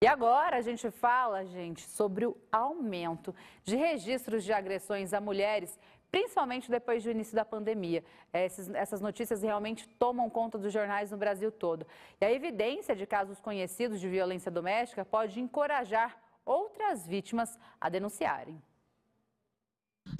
E agora a gente fala, gente, sobre o aumento de registros de agressões a mulheres, principalmente depois do início da pandemia. Essas, notícias realmente tomam conta dos jornais no Brasil todo. E a evidência de casos conhecidos de violência doméstica pode encorajar outras vítimas a denunciarem.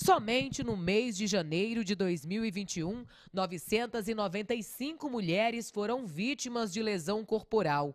Somente no mês de janeiro de 2021, 995 mulheres foram vítimas de lesão corporal.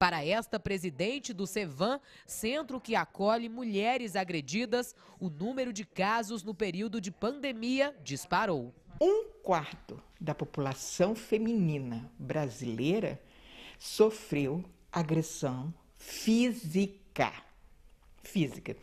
Para esta presidente do CEVAM, centro que acolhe mulheres agredidas, o número de casos no período de pandemia disparou. Um quarto da população feminina brasileira sofreu agressão física, física,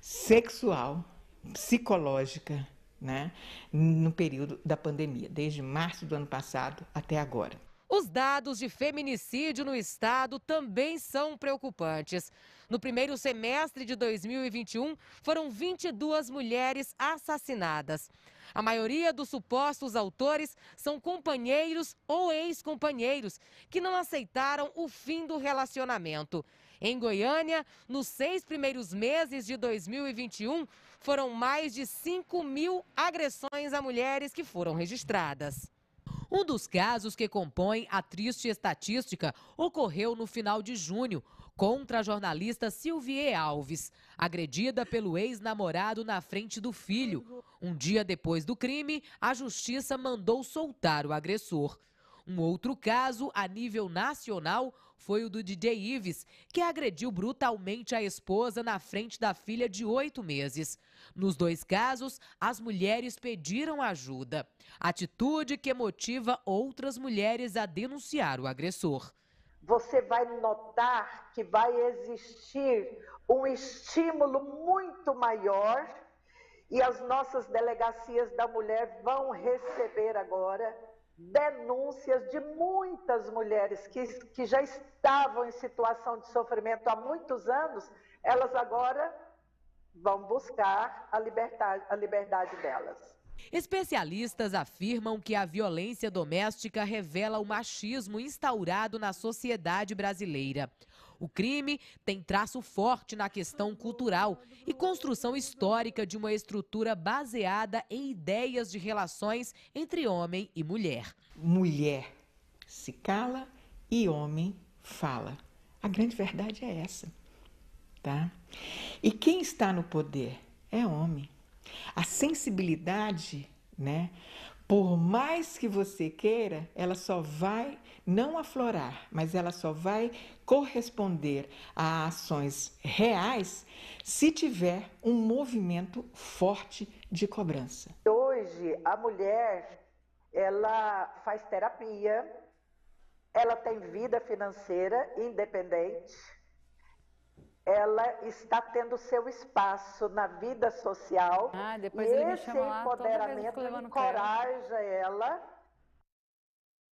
sexual, psicológica, né, no período da pandemia, desde março do ano passado até agora. Os dados de feminicídio no estado também são preocupantes. No primeiro semestre de 2021, foram 22 mulheres assassinadas. A maioria dos supostos autores são companheiros ou ex-companheiros que não aceitaram o fim do relacionamento. Em Goiânia, nos seis primeiros meses de 2021, foram mais de 5 mil agressões a mulheres que foram registradas. Um dos casos que compõem a triste estatística ocorreu no final de junho, contra a jornalista Silvie Alves, agredida pelo ex-namorado na frente do filho. Um dia depois do crime, a justiça mandou soltar o agressor. Um outro caso, a nível nacional, foi o do DJ Ives, que agrediu brutalmente a esposa na frente da filha de oito meses. Nos dois casos, as mulheres pediram ajuda. Atitude que motiva outras mulheres a denunciar o agressor. Você vai notar que vai existir um estímulo muito maior e as nossas delegacias da mulher vão receber agora denúncias de muitas mulheres que, que já estavam em situação de sofrimento há muitos anos, elas agora vão buscar a liberdade, a liberdade delas. Especialistas afirmam que a violência doméstica revela o machismo instaurado na sociedade brasileira. O crime tem traço forte na questão cultural e construção histórica de uma estrutura baseada em ideias de relações entre homem e mulher. Mulher se cala e homem fala. A grande verdade é essa, tá? E quem está no poder é homem sensibilidade, né? Por mais que você queira, ela só vai não aflorar, mas ela só vai corresponder a ações reais se tiver um movimento forte de cobrança. Hoje a mulher ela faz terapia, ela tem vida financeira independente, ela está tendo seu espaço na vida social. Ah, e esse empoderamento encoraja ela